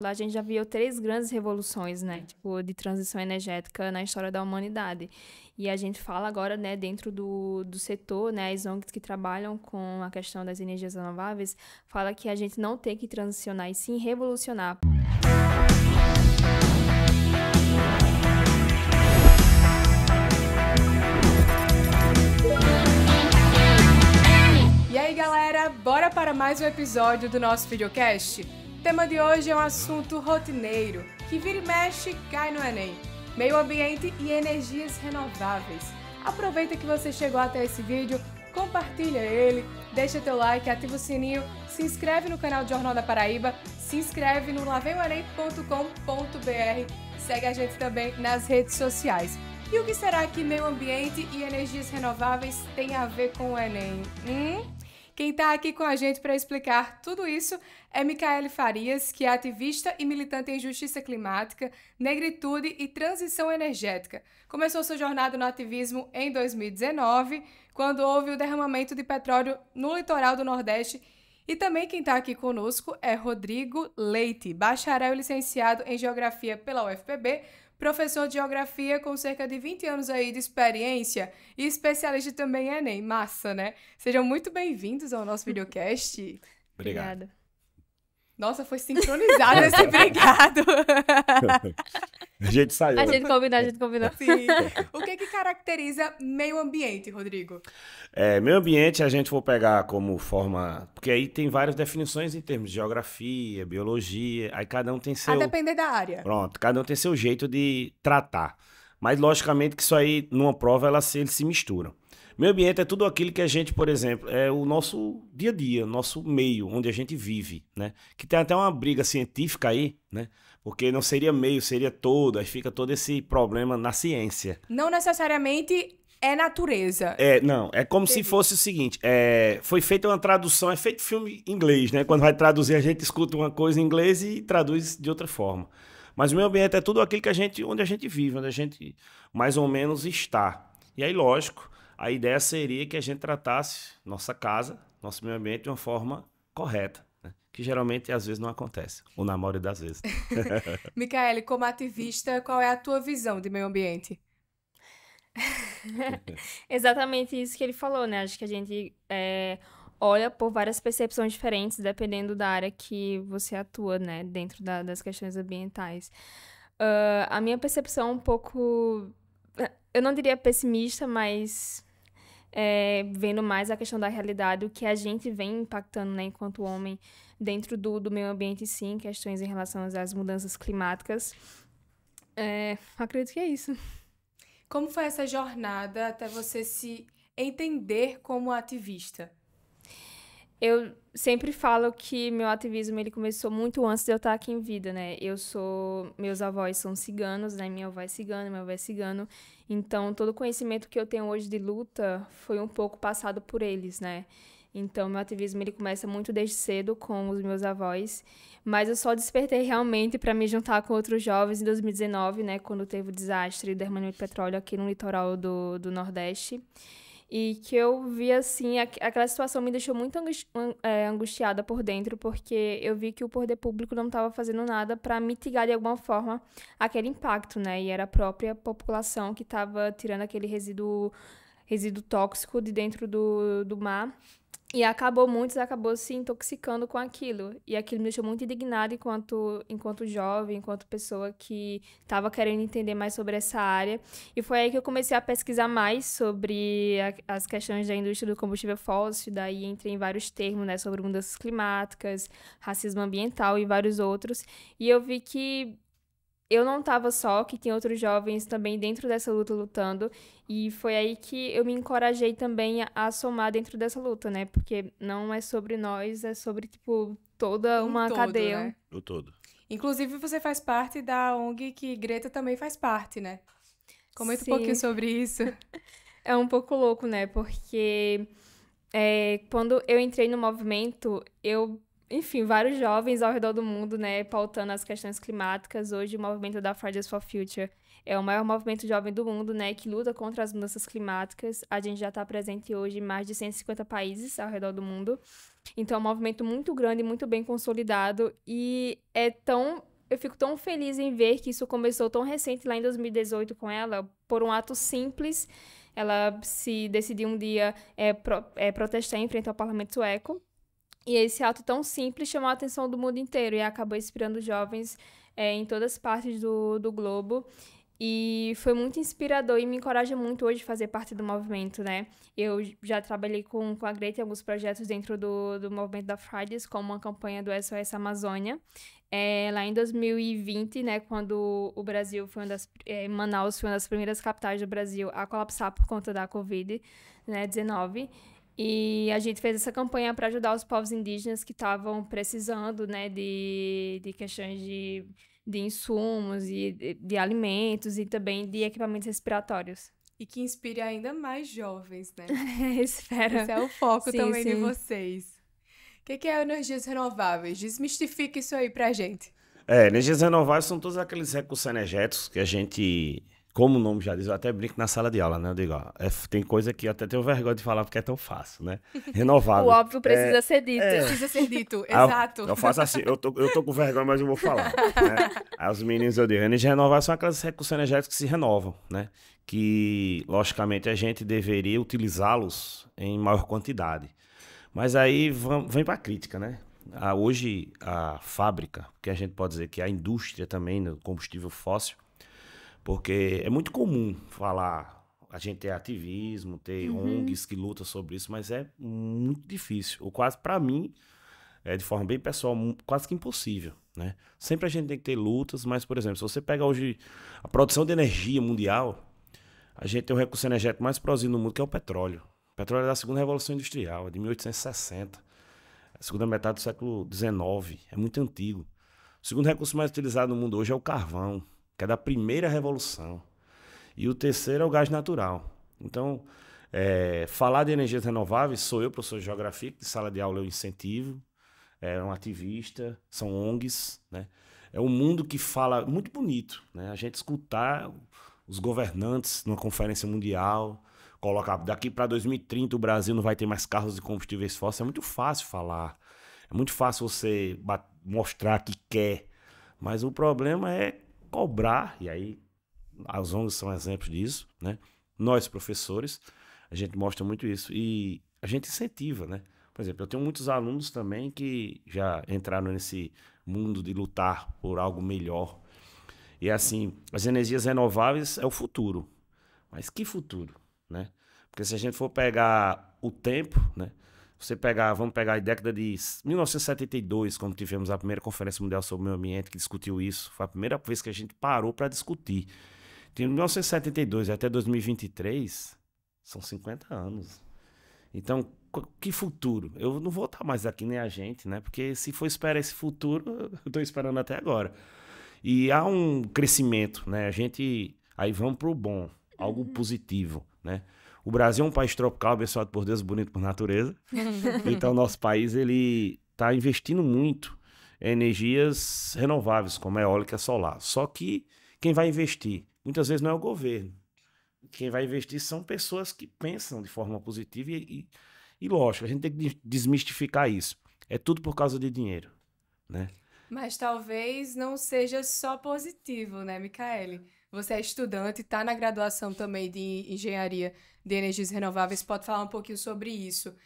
Lá a gente já viu três grandes revoluções, né? É. Tipo, de transição energética na história da humanidade. E a gente fala agora, né, dentro do, do setor, né, as ONGs que trabalham com a questão das energias renováveis, fala que a gente não tem que transicionar e sim revolucionar. E aí, galera, bora para mais um episódio do nosso videocast? O tema de hoje é um assunto rotineiro, que vira e mexe cai no Enem. Meio ambiente e energias renováveis. Aproveita que você chegou até esse vídeo, compartilha ele, deixa teu like, ativa o sininho, se inscreve no canal do Jornal da Paraíba, se inscreve no laveioarei.com.br, segue a gente também nas redes sociais. E o que será que meio ambiente e energias renováveis têm a ver com o Enem? Hum? Quem está aqui com a gente para explicar tudo isso é Micaele Farias, que é ativista e militante em justiça climática, negritude e transição energética. Começou sua jornada no ativismo em 2019, quando houve o derramamento de petróleo no litoral do Nordeste e também quem está aqui conosco é Rodrigo Leite, bacharel licenciado em Geografia pela UFPB, professor de geografia com cerca de 20 anos aí de experiência e especialista também em Enem. Massa, né? Sejam muito bem-vindos ao nosso videocast. Obrigado. Obrigada. Nossa, foi sincronizado esse obrigado. A gente saiu. A gente combinou, a gente combinou. Sim. O que, é que caracteriza meio ambiente, Rodrigo? É, meio ambiente a gente vou pegar como forma. Porque aí tem várias definições em termos de geografia, biologia. Aí cada um tem seu. A depender da área. Pronto, cada um tem seu jeito de tratar. Mas logicamente que isso aí, numa prova, ela, eles se misturam. Meio ambiente é tudo aquilo que a gente, por exemplo, é o nosso dia a dia, nosso meio, onde a gente vive, né? Que tem até uma briga científica aí, né? Porque não seria meio, seria todo. Aí fica todo esse problema na ciência. Não necessariamente é natureza. É, não. É como Entendi. se fosse o seguinte: é, foi feita uma tradução, é feito filme em inglês, né? Quando vai traduzir, a gente escuta uma coisa em inglês e traduz de outra forma. Mas o meio ambiente é tudo aquilo que a gente, onde a gente vive, onde a gente mais ou menos está. E aí, lógico, a ideia seria que a gente tratasse nossa casa, nosso meio ambiente de uma forma correta que geralmente às vezes não acontece. O namoro das vezes. Micaele, como ativista, qual é a tua visão de meio ambiente? Exatamente isso que ele falou, né? Acho que a gente é, olha por várias percepções diferentes dependendo da área que você atua, né? Dentro da, das questões ambientais. Uh, a minha percepção é um pouco. Eu não diria pessimista, mas. É, vendo mais a questão da realidade, o que a gente vem impactando, né? Enquanto homem dentro do, do meio ambiente, sim, questões em relação às mudanças climáticas. É, acredito que é isso. Como foi essa jornada até você se entender como ativista? Eu sempre falo que meu ativismo ele começou muito antes de eu estar aqui em vida, né? Eu sou, meus avós são ciganos, né? Minha avó é cigana, meu avô é cigano. Então todo o conhecimento que eu tenho hoje de luta foi um pouco passado por eles, né? Então, meu ativismo ele começa muito desde cedo com os meus avós, mas eu só despertei realmente para me juntar com outros jovens em 2019, né, quando teve o desastre do derramamento de petróleo aqui no litoral do, do Nordeste. E que eu vi assim, aquela situação me deixou muito é, angustiada por dentro, porque eu vi que o poder público não estava fazendo nada para mitigar de alguma forma aquele impacto, né? E era a própria população que estava tirando aquele resíduo resíduo tóxico de dentro do, do mar e acabou, muitos acabou se intoxicando com aquilo. E aquilo me deixou muito indignada enquanto, enquanto jovem, enquanto pessoa que estava querendo entender mais sobre essa área. E foi aí que eu comecei a pesquisar mais sobre a, as questões da indústria do combustível fóssil. Daí entrei em vários termos, né? Sobre mudanças climáticas, racismo ambiental e vários outros. E eu vi que eu não estava só, que tem outros jovens também dentro dessa luta lutando, e foi aí que eu me encorajei também a, a somar dentro dessa luta, né? Porque não é sobre nós, é sobre, tipo, toda um uma todo, cadeia. Né? O todo. Inclusive, você faz parte da ONG que Greta também faz parte, né? Comenta Sim. um pouquinho sobre isso. é um pouco louco, né? Porque é, quando eu entrei no movimento, eu enfim, vários jovens ao redor do mundo, né, pautando as questões climáticas. Hoje, o movimento da Fridays for Future é o maior movimento jovem do mundo, né, que luta contra as mudanças climáticas. A gente já está presente hoje em mais de 150 países ao redor do mundo. Então, é um movimento muito grande, muito bem consolidado e é tão eu fico tão feliz em ver que isso começou tão recente lá em 2018 com ela, por um ato simples. Ela se decidiu um dia é, pro, é, protestar em frente ao parlamento sueco e esse ato tão simples chamou a atenção do mundo inteiro e acabou inspirando jovens é, em todas as partes do, do globo. E foi muito inspirador e me encoraja muito hoje fazer parte do movimento, né? Eu já trabalhei com, com a Greta em alguns projetos dentro do, do movimento da Fridays, como a campanha do SOS Amazônia. É, lá em 2020, né, quando o Brasil foi uma das... É, Manaus foi uma das primeiras capitais do Brasil a colapsar por conta da Covid-19. Né, e a gente fez essa campanha para ajudar os povos indígenas que estavam precisando né, de, de questões de, de insumos e de, de alimentos e também de equipamentos respiratórios. E que inspire ainda mais jovens, né? Espero. Esse é o foco sim, também sim. de vocês. O que, que é energias renováveis? Desmistifique isso aí pra gente. É, energias renováveis são todos aqueles recursos energéticos que a gente como o nome já diz, eu até brinco na sala de aula, né? Eu digo, ó, é, tem coisa que eu até tenho vergonha de falar porque é tão fácil, né? Renovável. o óbvio precisa é, ser dito. É. Precisa ser dito, exato. Eu, eu, faço assim, eu tô, eu tô com vergonha, mas eu vou falar. né? Aí os meninos, eu digo, energia renovável são aquelas recursos energéticos que se renovam, né? Que, logicamente, a gente deveria utilizá-los em maior quantidade. Mas aí vem para a crítica, né? Ah, hoje, a fábrica, que a gente pode dizer que é a indústria também, né, do combustível fóssil, porque é muito comum falar, a gente ter ativismo, ter uhum. ONGs que lutam sobre isso, mas é muito difícil. Ou quase, para mim, é de forma bem pessoal, quase que impossível. Né? Sempre a gente tem que ter lutas, mas, por exemplo, se você pega hoje a produção de energia mundial, a gente tem o recurso energético mais produzido no mundo, que é o petróleo. O petróleo é da segunda revolução industrial, é de 1860, a segunda metade do século XIX, é muito antigo. O segundo recurso mais utilizado no mundo hoje é o carvão que é da primeira revolução. E o terceiro é o gás natural. Então, é, falar de energias renováveis, sou eu, professor de geografia, que de sala de aula eu incentivo, é um ativista, são ONGs, né? É um mundo que fala muito bonito, né? A gente escutar os governantes numa conferência mundial, colocar daqui para 2030 o Brasil não vai ter mais carros de combustíveis fósseis, é muito fácil falar. É muito fácil você mostrar que quer, mas o problema é cobrar, e aí as ONGs são exemplos disso, né? Nós, professores, a gente mostra muito isso e a gente incentiva, né? Por exemplo, eu tenho muitos alunos também que já entraram nesse mundo de lutar por algo melhor. E assim, as energias renováveis é o futuro. Mas que futuro, né? Porque se a gente for pegar o tempo, né? Você pegar, vamos pegar a década de 1972, quando tivemos a primeira Conferência Mundial sobre o Meio Ambiente, que discutiu isso. Foi a primeira vez que a gente parou para discutir. De 1972 até 2023, são 50 anos. Então, que futuro? Eu não vou estar tá mais aqui nem a gente, né? Porque se for esperar esse futuro, eu estou esperando até agora. E há um crescimento, né? A gente. Aí vamos para o bom, algo uhum. positivo, né? O Brasil é um país tropical, abençoado por Deus, bonito por natureza. então, nosso país ele está investindo muito em energias renováveis, como a eólica e solar. Só que quem vai investir muitas vezes não é o governo. Quem vai investir são pessoas que pensam de forma positiva e, e, e lógico, a gente tem que desmistificar isso. É tudo por causa de dinheiro, né? Mas talvez não seja só positivo, né, Micaele? Você é estudante, está na graduação também de engenharia de energias renováveis, pode falar um pouquinho sobre isso.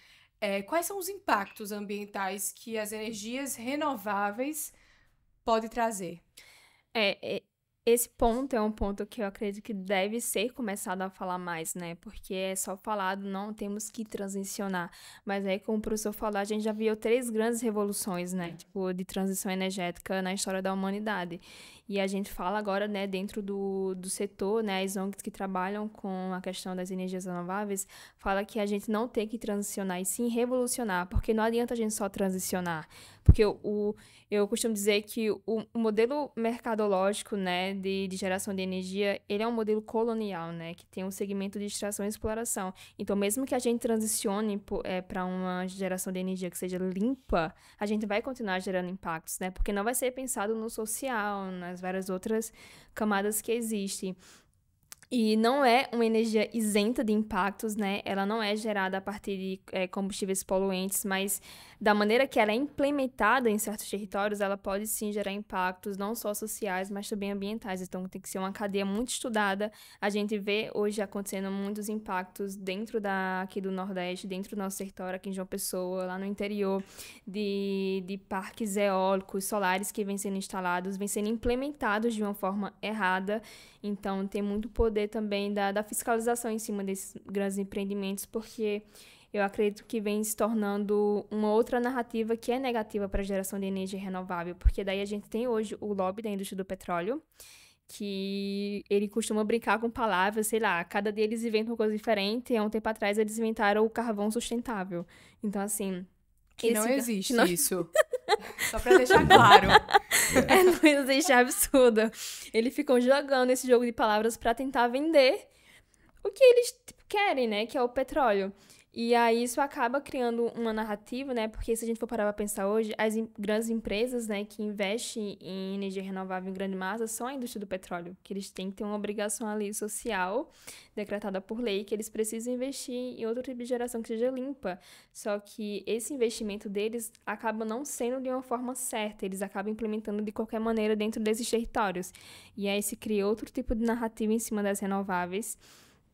É, quais são os impactos ambientais que as energias renováveis podem trazer? É, é esse ponto é um ponto que eu acredito que deve ser começado a falar mais, né? Porque é só falado, não temos que transicionar. Mas aí, como o professor falou, a gente já viu três grandes revoluções, né? Tipo, de transição energética na história da humanidade. E a gente fala agora, né, dentro do, do setor, né, as ONGs que trabalham com a questão das energias renováveis, fala que a gente não tem que transicionar e sim revolucionar, porque não adianta a gente só transicionar. Porque o, eu costumo dizer que o, o, modelo mercadológico, né, de, de geração de energia, ele é um modelo colonial, né, que tem um segmento de extração e exploração. Então, mesmo que a gente transicione para é, uma geração de energia que seja limpa, a gente vai continuar gerando impactos, né, porque não vai ser pensado no social, nas várias outras camadas que existem. E não é uma energia isenta de impactos, né? Ela não é gerada a partir de é, combustíveis poluentes, mas da maneira que ela é implementada em certos territórios, ela pode sim gerar impactos não só sociais, mas também ambientais. Então tem que ser uma cadeia muito estudada. A gente vê hoje acontecendo muitos impactos dentro da, aqui do Nordeste, dentro do nosso território, aqui em João Pessoa, lá no interior, de, de parques eólicos, solares que vêm sendo instalados, vêm sendo implementados de uma forma errada então, tem muito poder também da, da fiscalização em cima desses grandes empreendimentos, porque eu acredito que vem se tornando uma outra narrativa que é negativa para a geração de energia renovável, porque daí a gente tem hoje o lobby da indústria do petróleo, que ele costuma brincar com palavras, sei lá, cada dia eles inventam uma coisa diferente, e há um tempo atrás eles inventaram o carvão sustentável. Então, assim... Que não existe não... isso. Só pra deixar claro. é, não ia deixar absurdo. Eles ficam jogando esse jogo de palavras para tentar vender o que eles querem, né? Que é o petróleo. E aí isso acaba criando uma narrativa, né? Porque se a gente for parar para pensar hoje, as em grandes empresas, né, que investem em energia renovável em grande massa são a indústria do petróleo, que eles têm que ter uma obrigação ali social decretada por lei que eles precisam investir em outro tipo de geração que seja limpa. Só que esse investimento deles acaba não sendo de uma forma certa, eles acabam implementando de qualquer maneira dentro desses territórios. E aí se cria outro tipo de narrativa em cima das renováveis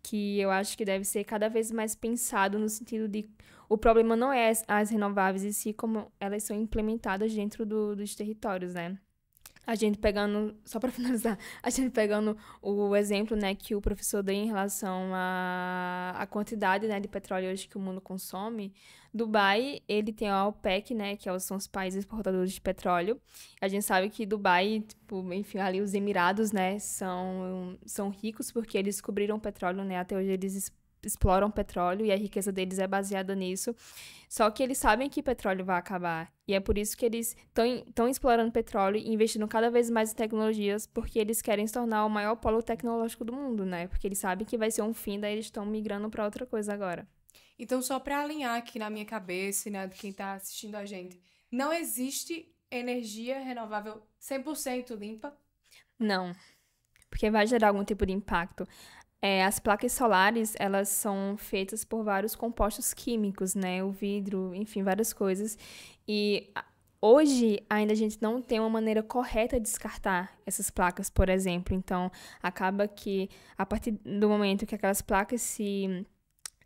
que eu acho que deve ser cada vez mais pensado no sentido de o problema não é as renováveis e sim como elas são implementadas dentro do, dos territórios, né? a gente pegando, só para finalizar, a gente pegando o exemplo, né, que o professor deu em relação à a, quantidade, né, de petróleo hoje que o mundo consome, Dubai, ele tem a OPEC, né, que é são os países exportadores de petróleo. A gente sabe que Dubai, tipo, enfim, ali os Emirados, né, são, são ricos porque eles descobriram petróleo, né, até hoje eles exploram petróleo e a riqueza deles é baseada nisso. Só que eles sabem que petróleo vai acabar. E é por isso que eles estão explorando petróleo e investindo cada vez mais em tecnologias, porque eles querem se tornar o maior polo tecnológico do mundo, né? Porque eles sabem que vai ser um fim, daí eles estão migrando para outra coisa agora. Então, só para alinhar aqui na minha cabeça e né, de quem está assistindo a gente, não existe energia renovável 100% limpa? Não, porque vai gerar algum tipo de impacto. É, as placas solares, elas são feitas por vários compostos químicos, né? O vidro, enfim, várias coisas. E hoje ainda a gente não tem uma maneira correta de descartar essas placas, por exemplo. Então, acaba que a partir do momento que aquelas placas se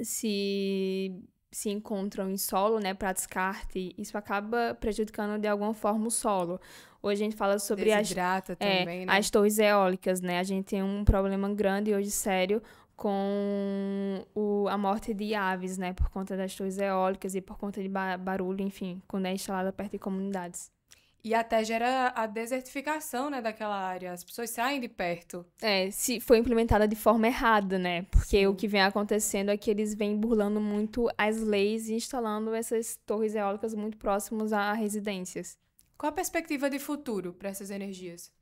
se se encontram em solo, né, para descarte, isso acaba prejudicando de alguma forma o solo. Hoje a gente fala sobre Desidrata as, é, também, é, né? as torres eólicas, né? A gente tem um problema grande hoje sério com o, a morte de aves, né, por conta das torres eólicas e por conta de barulho, enfim, quando é instalada perto de comunidades. E até gera a desertificação, né, daquela área. As pessoas saem de perto. É, se foi implementada de forma errada, né? Porque Sim. o que vem acontecendo é que eles vêm burlando muito as leis e instalando essas torres eólicas muito próximos a residências. Qual a perspectiva de futuro para essas energias?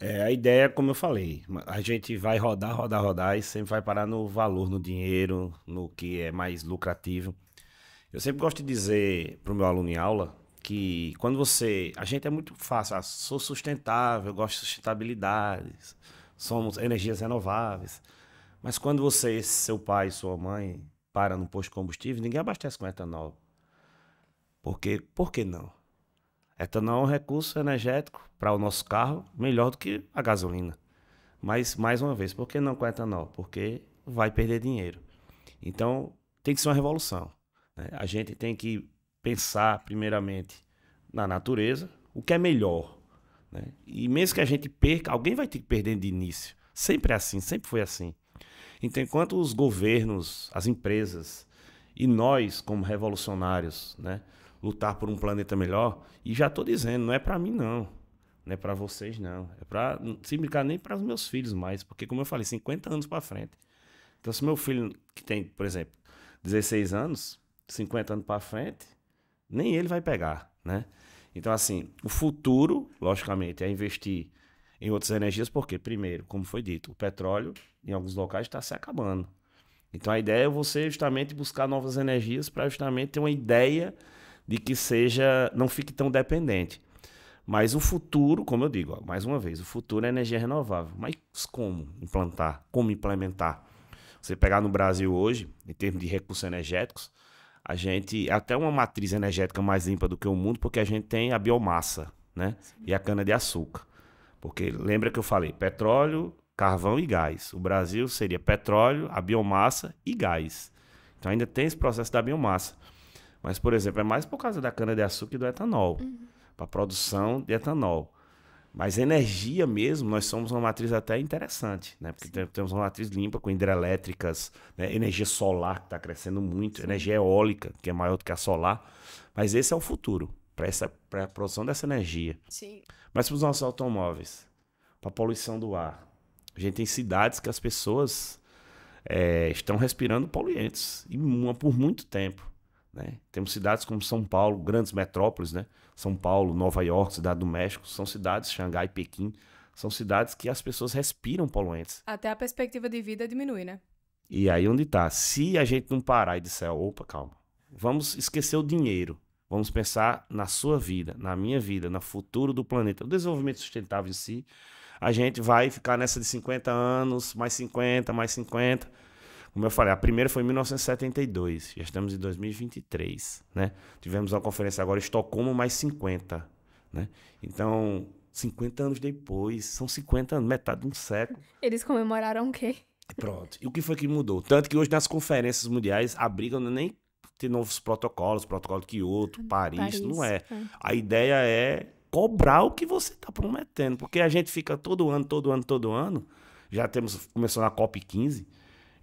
É, a ideia, como eu falei, a gente vai rodar, rodar, rodar e sempre vai parar no valor, no dinheiro, no que é mais lucrativo. Eu sempre gosto de dizer para o meu aluno em aula que quando você. A gente é muito fácil, ah, sou sustentável, gosto de sustentabilidade, somos energias renováveis. Mas quando você, seu pai, sua mãe, para no posto de combustível, ninguém abastece com etanol. Porque, por que não? Etanol é um recurso energético para o nosso carro melhor do que a gasolina. Mas, mais uma vez, por que não com etanol? Porque vai perder dinheiro. Então, tem que ser uma revolução. Né? A gente tem que pensar primeiramente na natureza, o que é melhor. Né? E mesmo que a gente perca, alguém vai ter que perder de início. Sempre é assim, sempre foi assim. Então, enquanto os governos, as empresas e nós, como revolucionários, né, lutar por um planeta melhor, e já estou dizendo, não é para mim não, não é para vocês não, é para se brincar nem para os meus filhos mais, porque como eu falei, 50 anos para frente. Então, se meu filho que tem, por exemplo, 16 anos, 50 anos para frente, nem ele vai pegar, né? Então, assim, o futuro, logicamente, é investir em outras energias, porque, primeiro, como foi dito, o petróleo em alguns locais está se acabando. Então, a ideia é você justamente buscar novas energias para justamente ter uma ideia de que seja, não fique tão dependente. Mas o futuro, como eu digo, ó, mais uma vez, o futuro é energia renovável. Mas como implantar? Como implementar? Você pegar no Brasil hoje, em termos de recursos energéticos, a gente até uma matriz energética mais limpa do que o mundo, porque a gente tem a biomassa, né? Sim. E a cana de açúcar. Porque lembra que eu falei, petróleo, carvão e gás. O Brasil seria petróleo, a biomassa e gás. Então ainda tem esse processo da biomassa. Mas por exemplo, é mais por causa da cana de açúcar e do etanol, uhum. para produção de etanol. Mas energia mesmo, nós somos uma matriz até interessante, né? Porque Sim. temos uma matriz limpa com hidrelétricas, né? energia solar que está crescendo muito, Sim. energia eólica, que é maior do que a solar. Mas esse é o futuro para a produção dessa energia. Sim. Mas para os nossos automóveis, para a poluição do ar. A gente tem cidades que as pessoas é, estão respirando poluentes, e uma por muito tempo. Né? Temos cidades como São Paulo, grandes metrópoles, né? São Paulo, Nova York, Cidade do México, são cidades, Xangai, Pequim, são cidades que as pessoas respiram poluentes. Até a perspectiva de vida diminui, né? E aí onde está? Se a gente não parar e disser, opa, calma, vamos esquecer o dinheiro, vamos pensar na sua vida, na minha vida, no futuro do planeta, o desenvolvimento sustentável em si, a gente vai ficar nessa de 50 anos, mais 50, mais 50 como eu falei, a primeira foi em 1972, já estamos em 2023, né? Tivemos uma conferência agora em Estocolmo, mais 50, né? Então, 50 anos depois, são 50 anos, metade de um século. Eles comemoraram o quê? Pronto. E o que foi que mudou? Tanto que hoje nas conferências mundiais a briga não é nem ter novos protocolos, protocolo de outro ah, Paris, Paris não é. é. A ideia é cobrar o que você está prometendo, porque a gente fica todo ano, todo ano, todo ano. Já temos começou na COP 15,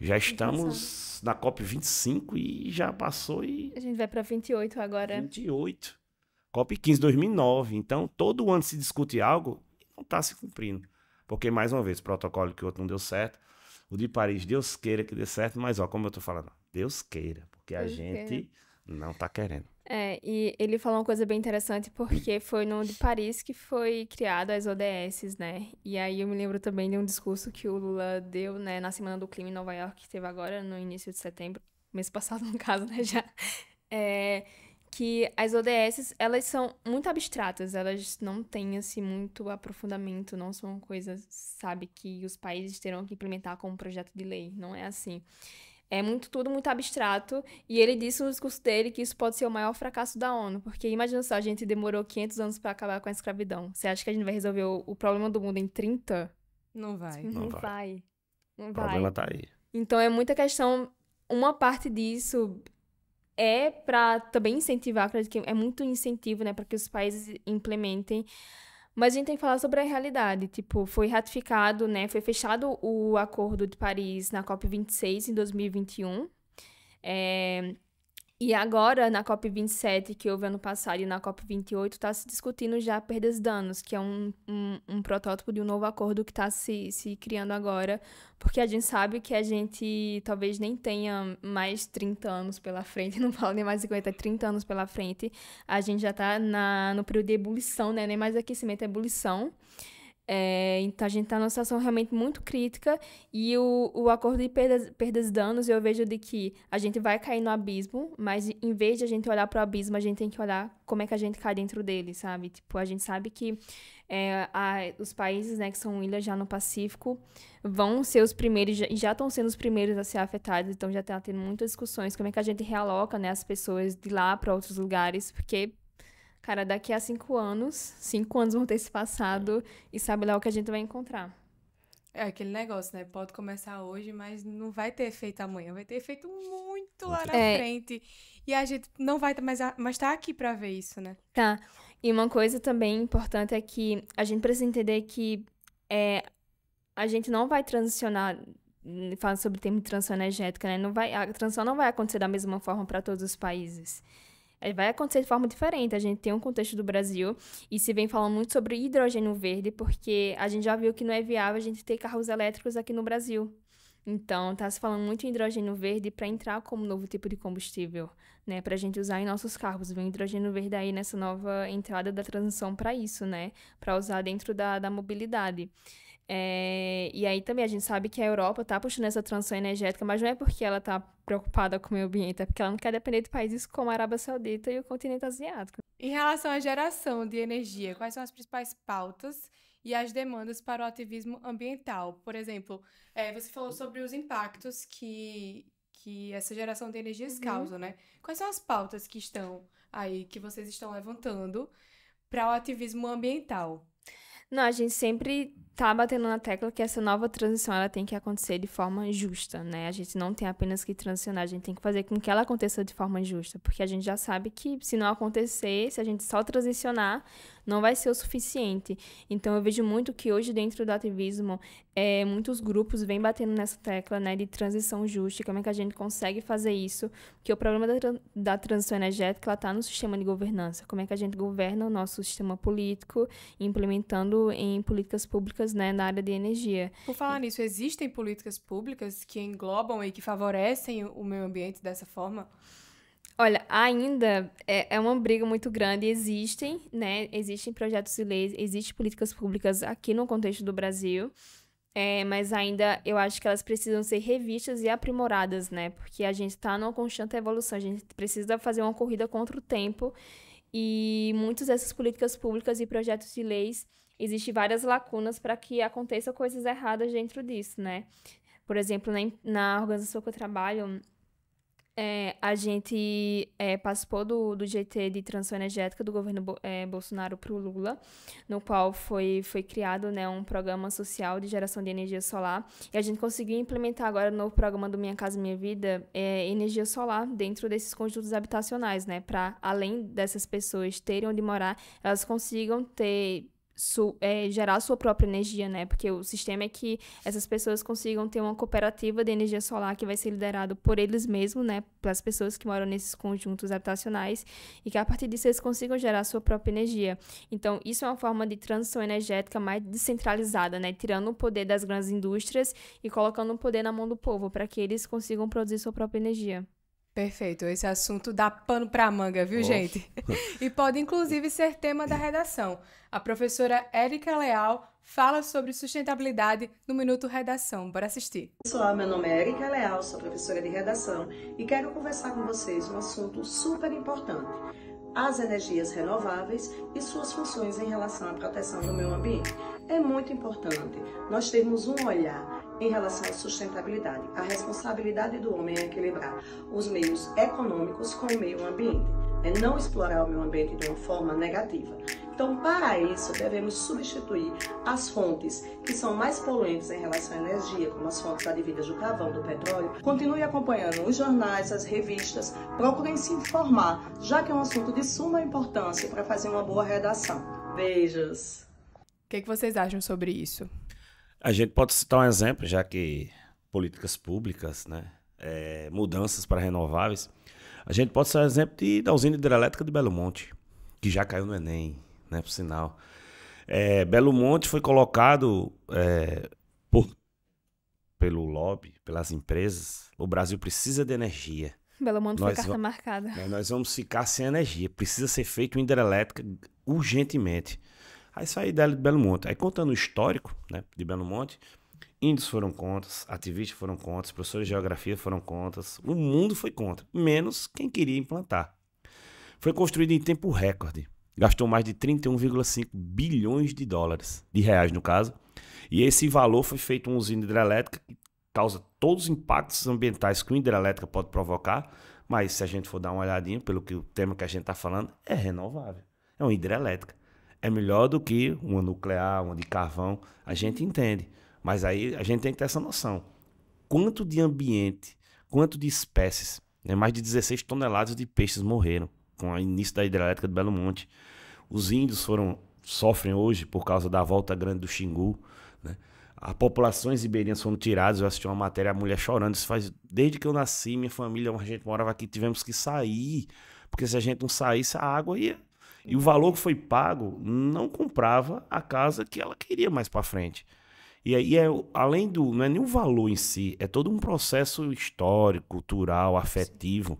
já estamos na COP 25 e já passou e. A gente vai para 28 agora. 28. COP 15 2009. Então, todo ano se discute algo e não está se cumprindo. Porque, mais uma vez, protocolo que o outro não deu certo. O de Paris, Deus queira que dê certo, mas, ó, como eu estou falando, Deus queira, porque Deus a gente queira. não está querendo. É, e ele falou uma coisa bem interessante, porque foi no de Paris que foi criado as ODS, né? E aí eu me lembro também de um discurso que o Lula deu, né, na Semana do Clima em Nova York, que teve agora, no início de setembro, mês passado, no caso, né, já. É, que as ODS, elas são muito abstratas, elas não têm, assim, muito aprofundamento, não são coisas, sabe, que os países terão que implementar como projeto de lei, não é assim. É muito tudo muito abstrato. E ele disse no discurso dele que isso pode ser o maior fracasso da ONU. Porque imagina só, a gente demorou 500 anos para acabar com a escravidão. Você acha que a gente vai resolver o, o problema do mundo em 30? Não vai. Não, não vai. vai. Não o vai. problema tá aí. Então é muita questão. Uma parte disso é para também incentivar, acredito que é muito incentivo, né, para que os países implementem mas a gente tem que falar sobre a realidade. Tipo, foi ratificado, né? Foi fechado o Acordo de Paris na COP26 em 2021. É, e agora, na COP27, que houve ano passado, e na COP28, está se discutindo já perdas e danos, que é um, um, um protótipo de um novo acordo que está se, se criando agora, porque a gente sabe que a gente talvez nem tenha mais 30 anos pela frente, não falo nem mais 50, 30 é anos pela frente, a gente já está no período de ebulição, né? nem mais aquecimento, é ebulição. É, então a gente está numa situação realmente muito crítica e o, o acordo de perdas, perdas e danos eu vejo de que a gente vai cair no abismo, mas em vez de a gente olhar para o abismo, a gente tem que olhar como é que a gente cai dentro dele, sabe? Tipo, a gente sabe que é, a, os países né, que são ilhas já no Pacífico vão ser os primeiros, e já estão sendo os primeiros a ser afetados, então já está tendo muitas discussões, como é que a gente realoca né, as pessoas de lá para outros lugares, porque cara, daqui a cinco anos, cinco anos vão ter se passado e sabe lá o que a gente vai encontrar. É aquele negócio, né? Pode começar hoje, mas não vai ter efeito amanhã, vai ter efeito muito lá na é. frente. E a gente não vai mais, mas tá aqui para ver isso, né? Tá. E uma coisa também importante é que a gente precisa entender que é, a gente não vai transicionar hum, falando sobre o tema de transição energética, né? Não vai, a transição não vai acontecer da mesma forma para todos os países. É, vai acontecer de forma diferente. A gente tem um contexto do Brasil e se vem falando muito sobre hidrogênio verde, porque a gente já viu que não é viável a gente ter carros elétricos aqui no Brasil. Então, está se falando muito em hidrogênio verde para entrar como novo tipo de combustível, né? Para a gente usar em nossos carros. Vem hidrogênio verde aí nessa nova entrada da transição para isso, né? Para usar dentro da, da mobilidade. É, e aí também a gente sabe que a Europa está puxando essa transição energética, mas não é porque ela está preocupada com o meio ambiente, é porque ela não quer depender de países como a Arábia Saudita e o continente asiático. Em relação à geração de energia, quais são as principais pautas e as demandas para o ativismo ambiental? Por exemplo, é, você falou sobre os impactos que, que essa geração de energias uhum. causa, né? Quais são as pautas que estão aí, que vocês estão levantando para o ativismo ambiental? Não, a gente sempre tá batendo na tecla que essa nova transição ela tem que acontecer de forma justa, né? A gente não tem apenas que transicionar, a gente tem que fazer com que ela aconteça de forma justa, porque a gente já sabe que se não acontecer, se a gente só transicionar, não vai ser o suficiente. Então eu vejo muito que hoje dentro do ativismo é, muitos grupos vêm batendo nessa tecla né, de transição justa, como é que a gente consegue fazer isso, porque o problema da, da transição energética está no sistema de governança, como é que a gente governa o nosso sistema político, implementando em políticas públicas né, na área de energia. Por falar e... nisso, existem políticas públicas que englobam e que favorecem o meio ambiente dessa forma? Olha, ainda é, é uma briga muito grande. Existem, né? Existem projetos de leis, existem políticas públicas aqui no contexto do Brasil. É, mas ainda eu acho que elas precisam ser revistas e aprimoradas, né? Porque a gente está numa constante evolução, a gente precisa fazer uma corrida contra o tempo e muitas dessas políticas públicas e projetos de leis existem várias lacunas para que aconteçam coisas erradas dentro disso, né? Por exemplo, na, na organização que eu trabalho, é, a gente é, participou do, do GT de transição energética do governo é, Bolsonaro para o Lula, no qual foi, foi criado né, um programa social de geração de energia solar. E a gente conseguiu implementar agora no novo programa do Minha Casa Minha Vida é, energia solar dentro desses conjuntos habitacionais, né? Para além dessas pessoas terem onde morar, elas consigam ter su, é, gerar sua própria energia, né? Porque o sistema é que essas pessoas consigam ter uma cooperativa de energia solar que vai ser liderado por eles mesmos, né? Pelas pessoas que moram nesses conjuntos habitacionais e que a partir disso eles consigam gerar sua própria energia. Então, isso é uma forma de transição energética mais descentralizada, né? Tirando o poder das grandes indústrias e colocando o poder na mão do povo para que eles consigam produzir sua própria energia. Perfeito. Esse assunto dá pano para manga, viu, Nossa. gente? e pode inclusive ser tema da redação. A professora Érica Leal fala sobre sustentabilidade no Minuto Redação. Bora assistir. Olá, meu nome é Érica Leal, sou professora de redação e quero conversar com vocês um assunto super importante: as energias renováveis e suas funções em relação à proteção do meio ambiente. É muito importante nós termos um olhar em relação à sustentabilidade. A responsabilidade do homem é equilibrar os meios econômicos com o meio ambiente, é não explorar o meio ambiente de uma forma negativa. Então, para isso, devemos substituir as fontes que são mais poluentes em relação à energia, como as fontes advindas do carvão, do petróleo. Continue acompanhando os jornais, as revistas, procurem se informar, já que é um assunto de suma importância para fazer uma boa redação. Beijos! O que, é que vocês acham sobre isso? A gente pode citar um exemplo, já que políticas públicas, né? É, mudanças para renováveis. A gente pode citar um exemplo de, da usina hidrelétrica de Belo Monte, que já caiu no Enem, né? Por sinal. É, Belo Monte foi colocado é, por, pelo lobby, pelas empresas. O Brasil precisa de energia. Belo Monte nós foi carta marcada. É, nós vamos ficar sem energia. Precisa ser feito uma hidrelétrica urgentemente. Aí saí de Belo Monte. Aí contando o histórico né, de Belo Monte, índios foram contas, ativistas foram contas, professores de geografia foram contas, o mundo foi contra, menos quem queria implantar. Foi construído em tempo recorde. Gastou mais de 31,5 bilhões de dólares, de reais no caso, e esse valor foi feito uma usina hidrelétrica que causa todos os impactos ambientais que uma hidrelétrica pode provocar, mas se a gente for dar uma olhadinha pelo que o tema que a gente está falando, é renovável. É uma hidrelétrica é melhor do que uma nuclear, uma de carvão. A gente entende. Mas aí a gente tem que ter essa noção. Quanto de ambiente, quanto de espécies, né? mais de 16 toneladas de peixes morreram com o início da hidrelétrica de Belo Monte. Os índios foram sofrem hoje por causa da volta grande do Xingu. Né? As populações iberianas foram tiradas. Eu assisti uma matéria, a mulher chorando. Isso faz desde que eu nasci, minha família, a gente morava aqui, tivemos que sair. Porque se a gente não saísse, a água ia e o valor que foi pago não comprava a casa que ela queria mais para frente. E aí, é, além do. Não é nem o valor em si, é todo um processo histórico, cultural, afetivo.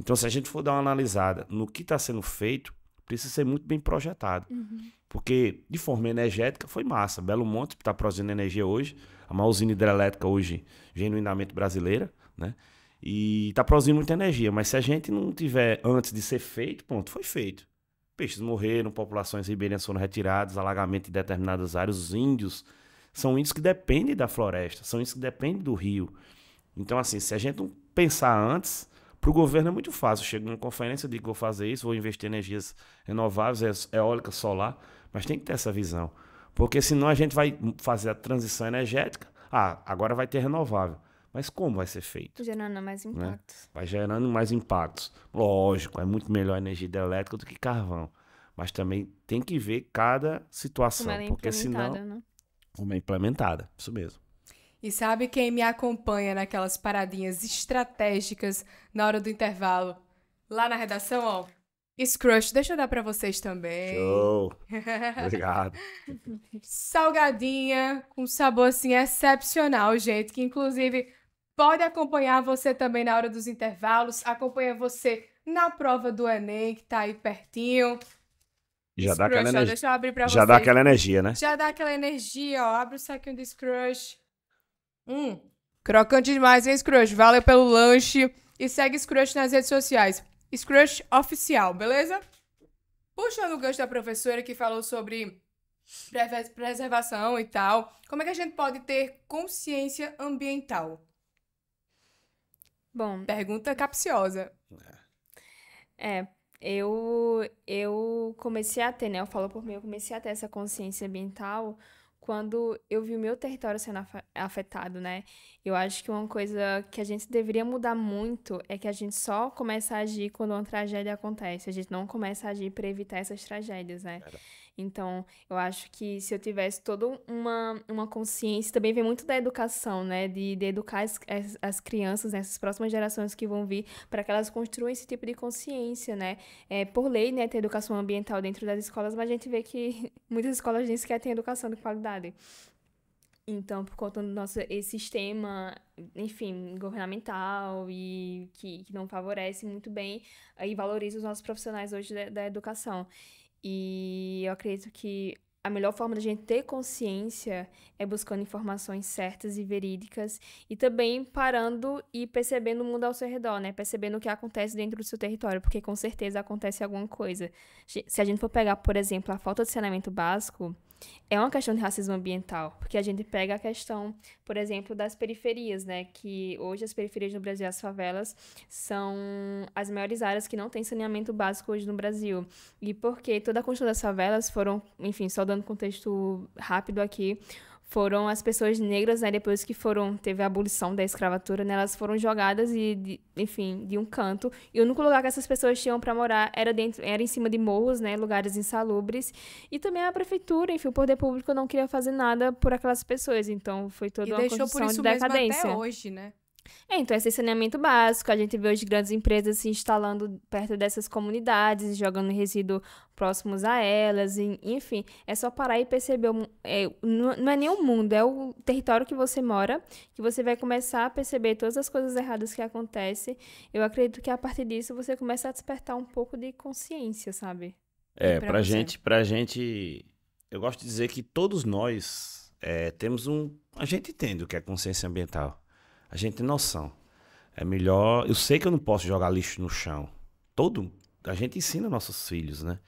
Então, se a gente for dar uma analisada no que está sendo feito, precisa ser muito bem projetado. Uhum. Porque, de forma energética, foi massa. Belo Monte está produzindo energia hoje, a maior usina hidrelétrica hoje, genuinamente brasileira, né? E está produzindo muita energia. Mas se a gente não tiver antes de ser feito, pronto, foi feito. Peixes morreram, populações ribeirinhas foram retiradas, alagamento em determinadas áreas. Os índios são índios que dependem da floresta, são índios que dependem do rio. Então, assim, se a gente não pensar antes, para o governo é muito fácil. Eu chego numa conferência, digo que vou fazer isso, vou investir em energias renováveis, é eólica, solar, mas tem que ter essa visão. Porque senão a gente vai fazer a transição energética. Ah, agora vai ter renovável. Mas como vai ser feito? Gerando mais né? impactos. Né? Vai gerando mais impactos. Lógico, é muito melhor a energia hidrelétrica do que carvão. Mas também tem que ver cada situação. Como ela é porque senão. Né? Como é implementada, isso mesmo. E sabe quem me acompanha naquelas paradinhas estratégicas na hora do intervalo? Lá na redação, ó. Scrush, deixa eu dar para vocês também. Show! Obrigado. Salgadinha, com sabor assim excepcional, gente, que inclusive pode acompanhar você também na hora dos intervalos, acompanha você na prova do Enem, que tá aí pertinho. Já dá aquela energia. Deixa eu abrir pra Já vocês. dá aquela energia, né? Já dá aquela energia, ó. Abre o saquinho do Scrush. Hum, crocante demais, hein, Scrush? Valeu pelo lanche. E segue Scrush nas redes sociais. Scrush Oficial, beleza? Puxando o gancho da professora que falou sobre preservação e tal, como é que a gente pode ter consciência ambiental? Bom, pergunta capciosa. É. é, eu, eu comecei a ter, né? Eu falo por mim, eu comecei a ter essa consciência ambiental quando eu vi o meu território sendo afetado, né? Eu acho que uma coisa que a gente deveria mudar muito é que a gente só começa a agir quando uma tragédia acontece. A gente não começa a agir para evitar essas tragédias, né? Era. Então, eu acho que se eu tivesse toda uma, uma consciência, também vem muito da educação, né? De, de educar as, as, as crianças, né? essas próximas gerações que vão vir, para que elas construam esse tipo de consciência, né? É, por lei, né? Tem educação ambiental dentro das escolas, mas a gente vê que muitas escolas nem sequer têm educação de qualidade. Então, por conta do nosso sistema, enfim, governamental e que, que não favorece muito bem e valoriza os nossos profissionais hoje da, da educação. E eu acredito que a melhor forma da gente ter consciência é buscando informações certas e verídicas e também parando e percebendo o mundo ao seu redor, né? Percebendo o que acontece dentro do seu território, porque com certeza acontece alguma coisa. Se a gente for pegar, por exemplo, a falta de saneamento básico, é uma questão de racismo ambiental, porque a gente pega a questão, por exemplo, das periferias, né? Que hoje as periferias no Brasil, as favelas, são as maiores áreas que não têm saneamento básico hoje no Brasil. E porque toda a construção das favelas foram, enfim, só dando contexto rápido aqui, foram as pessoas negras, né, depois que foram teve a abolição da escravatura, né, elas foram jogadas e de, enfim, de um canto. E o único lugar que essas pessoas tinham para morar era dentro, era em cima de morros, né, lugares insalubres. E também a prefeitura, enfim, o poder público não queria fazer nada por aquelas pessoas, então foi toda e uma deixou por isso de decadência. Mesmo até hoje, né? É, então esse saneamento básico, a gente vê hoje grandes empresas se instalando perto dessas comunidades, jogando resíduo próximos a elas, enfim, é só parar e perceber, é, não, é nem o mundo, é o território que você mora, que você vai começar a perceber todas as coisas erradas que acontecem, eu acredito que a partir disso você começa a despertar um pouco de consciência, sabe? É, pra, pra gente, pra gente, eu gosto de dizer que todos nós é, temos um, a gente entende o que é consciência ambiental, a gente tem noção. É melhor. Eu sei que eu não posso jogar lixo no chão. Todo. A gente ensina nossos filhos, né?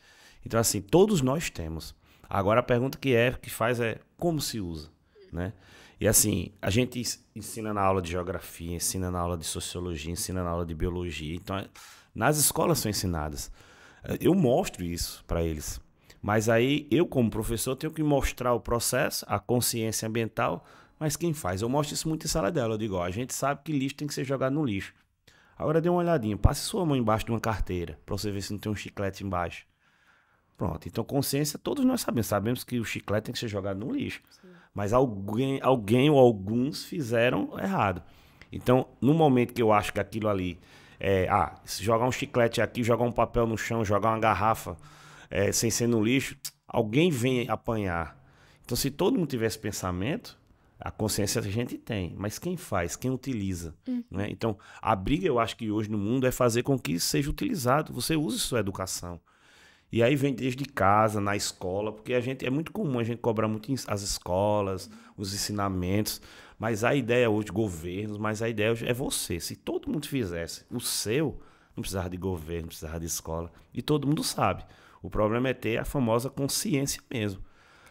Então, assim, todos nós temos. Agora a pergunta que é, que faz é como se usa, né? E assim, a gente ensina na aula de geografia, ensina na aula de sociologia, ensina na aula de biologia. Então, é, nas escolas são ensinadas. É, eu mostro isso para eles. Mas aí eu, como professor, tenho que mostrar o processo, a consciência ambiental mas quem faz? Eu mostro isso muito em sala dela. Eu digo, ó, a gente sabe que lixo tem que ser jogado no lixo. Agora dê uma olhadinha, passe sua mão embaixo de uma carteira, para você ver se não tem um chiclete embaixo. Pronto, então consciência, todos nós sabemos, sabemos que o chiclete tem que ser jogado no lixo. Sim. Mas alguém, alguém ou alguns fizeram errado. Então, no momento que eu acho que aquilo ali é, ah, se jogar um chiclete aqui, jogar um papel no chão, jogar uma garrafa é, sem ser no lixo, alguém vem apanhar. Então, se todo mundo tivesse pensamento, a consciência a gente tem, mas quem faz, quem utiliza. Uhum. Né? Então, a briga, eu acho que hoje no mundo é fazer com que seja utilizado. Você use sua educação. E aí vem desde casa, na escola, porque a gente é muito comum a gente cobrar muito as escolas, os ensinamentos. Mas a ideia hoje, governos, mas a ideia hoje é você. Se todo mundo fizesse o seu, não precisava de governo, não precisava de escola. E todo mundo sabe. O problema é ter a famosa consciência mesmo.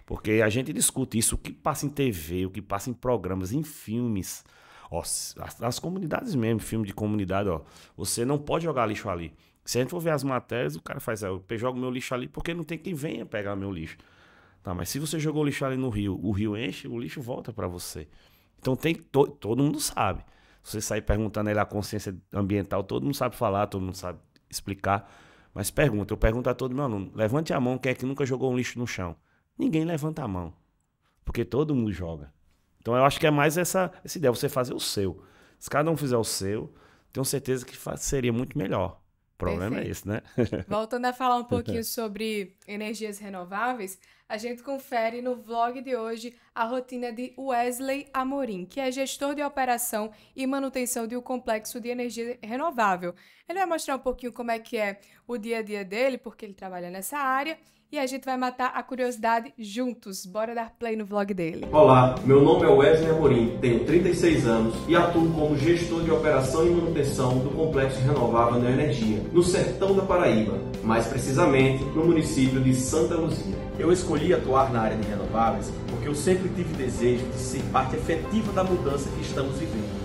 Porque a gente discute isso, o que passa em TV, o que passa em programas, em filmes, ó, as, as comunidades mesmo, filme de comunidade, ó. Você não pode jogar lixo ali. Se a gente for ver as matérias, o cara faz, é eu jogo meu lixo ali porque não tem quem venha pegar meu lixo. Tá, mas se você jogou lixo ali no rio, o rio enche, o lixo volta para você. Então tem to, todo mundo sabe. Se você sair perguntando aí a consciência ambiental, todo mundo sabe falar, todo mundo sabe explicar. Mas pergunta, eu pergunto a todo meu aluno, levante a mão quem é que nunca jogou um lixo no chão ninguém levanta a mão. Porque todo mundo joga. Então eu acho que é mais essa, essa ideia, você fazer o seu. Se cada um fizer o seu, tenho certeza que seria muito melhor. O problema é Perfeito. é esse, né? Voltando a falar um pouquinho sobre energias renováveis, a gente confere no vlog de hoje a rotina de Wesley Amorim, que é gestor de operação e manutenção de um complexo de energia renovável. Ele vai mostrar um pouquinho como é que é o dia a dia dele, porque ele trabalha nessa área, e a gente vai matar a curiosidade juntos. Bora dar play no vlog dele. Olá, meu nome é Wesley Amorim, tenho 36 anos e atuo como gestor de operação e manutenção do Complexo Renovável da Energia, no sertão da Paraíba, mais precisamente no município de Santa Luzia. Eu escolhi atuar na área de renováveis porque eu sempre tive desejo de ser parte efetiva da mudança que estamos vivendo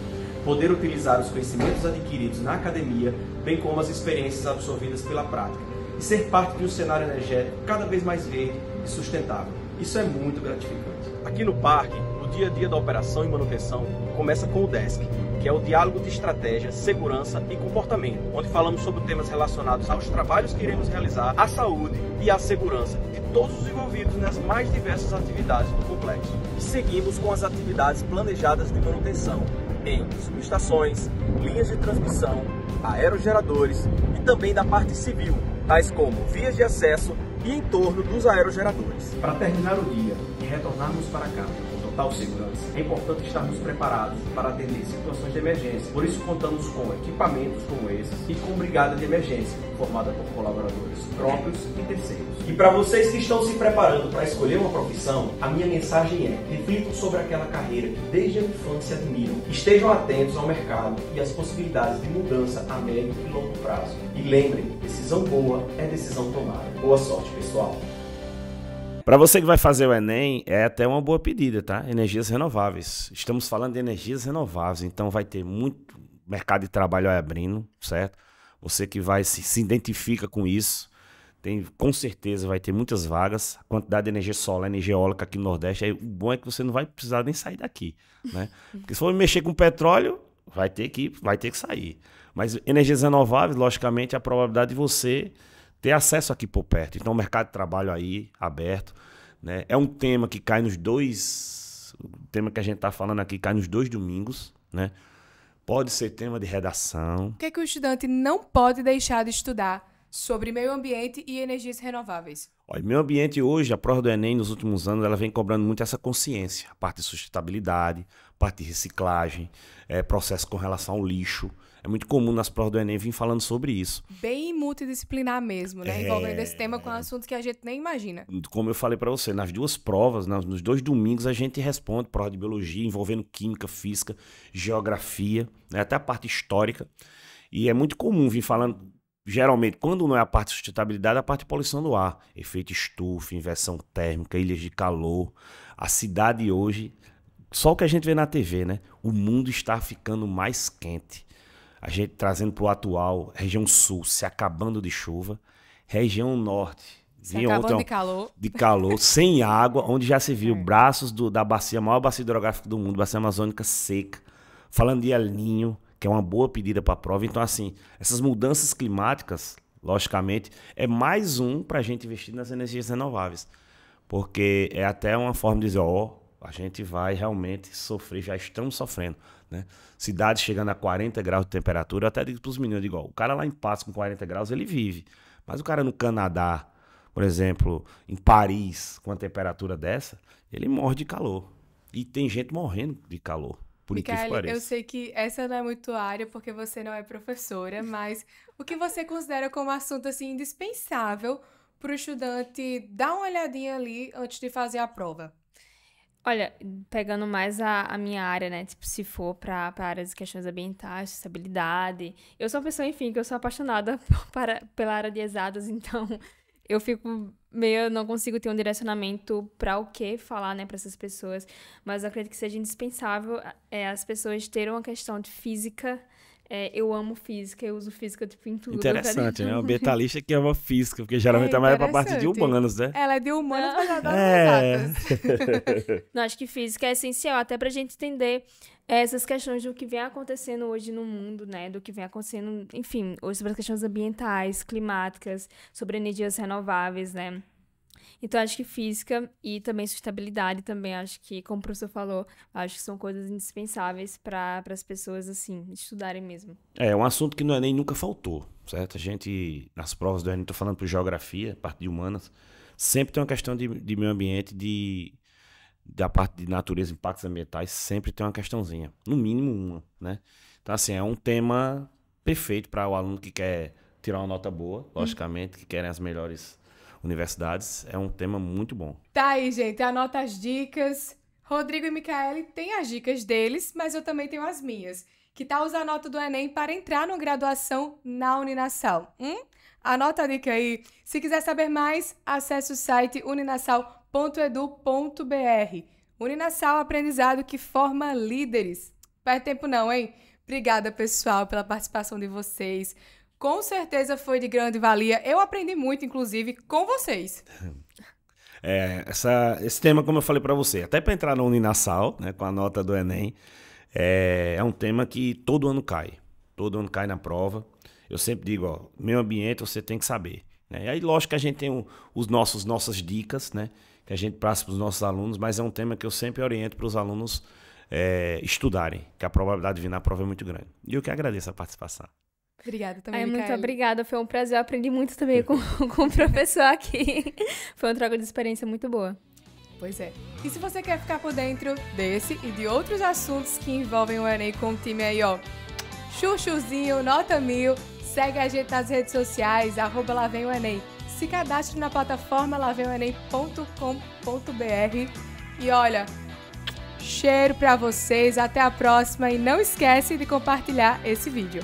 poder utilizar os conhecimentos adquiridos na academia, bem como as experiências absorvidas pela prática ser parte de um cenário energético cada vez mais verde e sustentável. Isso é muito gratificante. Aqui no parque, o dia a dia da operação e manutenção começa com o DESC, que é o Diálogo de Estratégia, Segurança e Comportamento, onde falamos sobre temas relacionados aos trabalhos que iremos realizar, à saúde e à segurança de todos os envolvidos nas mais diversas atividades do complexo. E seguimos com as atividades planejadas de manutenção em subestações, linhas de transmissão, aerogeradores e também da parte civil, tais como vias de acesso e em torno dos aerogeradores. Para terminar o dia e retornarmos para casa, total segurança. É importante estarmos preparados para atender situações de emergência. Por isso, contamos com equipamentos como esses e com brigada de emergência, formada por colaboradores próprios e terceiros. E para vocês que estão se preparando para escolher uma profissão, a minha mensagem é: reflitam sobre aquela carreira que desde a infância admiram. Estejam atentos ao mercado e às possibilidades de mudança a médio e longo prazo. E lembrem, decisão boa é decisão tomada. Boa sorte, pessoal! Para você que vai fazer o Enem, é até uma boa pedida, tá? Energias renováveis. Estamos falando de energias renováveis, então vai ter muito mercado de trabalho abrindo, certo? Você que vai se, se identifica com isso, tem, com certeza vai ter muitas vagas, a quantidade de energia solar, energia eólica aqui no Nordeste, aí, o bom é que você não vai precisar nem sair daqui, né? Porque se for mexer com petróleo, vai ter que, vai ter que sair. Mas energias renováveis, logicamente, é a probabilidade de você ter acesso aqui por perto. Então, o mercado de trabalho aí, aberto. Né? É um tema que cai nos dois. O tema que a gente está falando aqui cai nos dois domingos, né? Pode ser tema de redação. O que, é que o estudante não pode deixar de estudar sobre meio ambiente e energias renováveis? Olha, meio ambiente hoje, a prova do Enem nos últimos anos, ela vem cobrando muito essa consciência, a parte de sustentabilidade, parte de reciclagem, é, processo com relação ao lixo. É muito comum nas provas do Enem vir falando sobre isso. Bem multidisciplinar mesmo, né? É... Envolvendo esse tema com assuntos que a gente nem imagina. Como eu falei para você, nas duas provas, nos dois domingos, a gente responde prova de biologia envolvendo química, física, geografia, né? até a parte histórica. E é muito comum vir falando geralmente, quando não é a parte de sustentabilidade, é a parte de poluição do ar. Efeito estufa, inversão térmica, ilhas de calor. A cidade hoje, só o que a gente vê na TV, né? O mundo está ficando mais quente a gente trazendo para o atual, região sul se acabando de chuva, região norte. Se vi de calor. De calor, sem água, onde já se viu é. braços do, da bacia, maior bacia hidrográfica do mundo, bacia amazônica seca. Falando de alinho, que é uma boa pedida para a prova. Então, assim, essas mudanças climáticas, logicamente, é mais um para a gente investir nas energias renováveis. Porque é até uma forma de dizer, ó, oh, a gente vai realmente sofrer, já estamos sofrendo, né? Cidades chegando a 40 graus de temperatura, eu até digo para os meninos, igual, o cara lá em paz com 40 graus, ele vive. Mas o cara no Canadá, por exemplo, em Paris, com a temperatura dessa, ele morre de calor. E tem gente morrendo de calor. Por Michael, eu sei que essa não é muito área porque você não é professora, mas o que você considera como assunto assim indispensável para o estudante dar uma olhadinha ali antes de fazer a prova? Olha, pegando mais a, a, minha área, né? Tipo, se for para pra área de questões ambientais, sustentabilidade. Eu sou uma pessoa, enfim, que eu sou apaixonada para, pela área de exatas, então eu fico meio. não consigo ter um direcionamento para o que falar, né, para essas pessoas. Mas eu acredito que seja indispensável é, as pessoas terem uma questão de física é, eu amo física, eu uso física tipo, em tudo. Interessante, né? O Betalista tá que ama é física, porque geralmente é, é mais pra parte de humanos, né? Ela é de humanos, mas ela é. Não, acho que física é essencial, até pra gente entender essas questões do que vem acontecendo hoje no mundo, né? Do que vem acontecendo, enfim, hoje sobre as questões ambientais, climáticas, sobre energias renováveis, né? Então acho que física e também sustentabilidade também acho que, como o professor falou, acho que são coisas indispensáveis para as pessoas assim estudarem mesmo. É, é um assunto que no ENEM é nunca faltou, certo? A gente nas provas do ENEM, estou falando por geografia, parte de humanas, sempre tem uma questão de, de meio ambiente, de da parte de natureza, impactos ambientais, sempre tem uma questãozinha, no mínimo uma, né? Então assim é um tema perfeito para o aluno que quer tirar uma nota boa, hum. logicamente, que querem as melhores universidades, é um tema muito bom. Tá aí, gente, anota as dicas. Rodrigo e Micaele têm as dicas deles, mas eu também tenho as minhas. Que tal usar a nota do Enem para entrar na graduação na Uninassal? Hum? Anota a dica aí. Se quiser saber mais, acesse o site uninassal.edu.br. Uninassal, aprendizado que forma líderes. Perde tempo não, hein? Obrigada, pessoal, pela participação de vocês com certeza foi de grande valia. Eu aprendi muito, inclusive, com vocês. É, essa, esse tema, como eu falei para você, até para entrar no Uninassal, né, com a nota do Enem, é, é um tema que todo ano cai. Todo ano cai na prova. Eu sempre digo, ó, meio ambiente você tem que saber. Né? E aí, lógico que a gente tem um, os nossos, nossas dicas, né, que a gente passa para os nossos alunos, mas é um tema que eu sempre oriento para os alunos é, estudarem, que a probabilidade de vir na prova é muito grande. E eu que agradeço a participação. Obrigada também. Ai, muito obrigada, foi um prazer. Eu aprendi muito também com, com o professor aqui. Foi uma troca de experiência muito boa. Pois é. E se você quer ficar por dentro desse e de outros assuntos que envolvem o Enem com o time aí, ó, chuchuzinho, nota mil, segue a gente nas redes sociais, arroba lá vem o Enem. Se cadastre na plataforma lavemoenem.com.br e olha, cheiro para vocês, até a próxima e não esquece de compartilhar esse vídeo.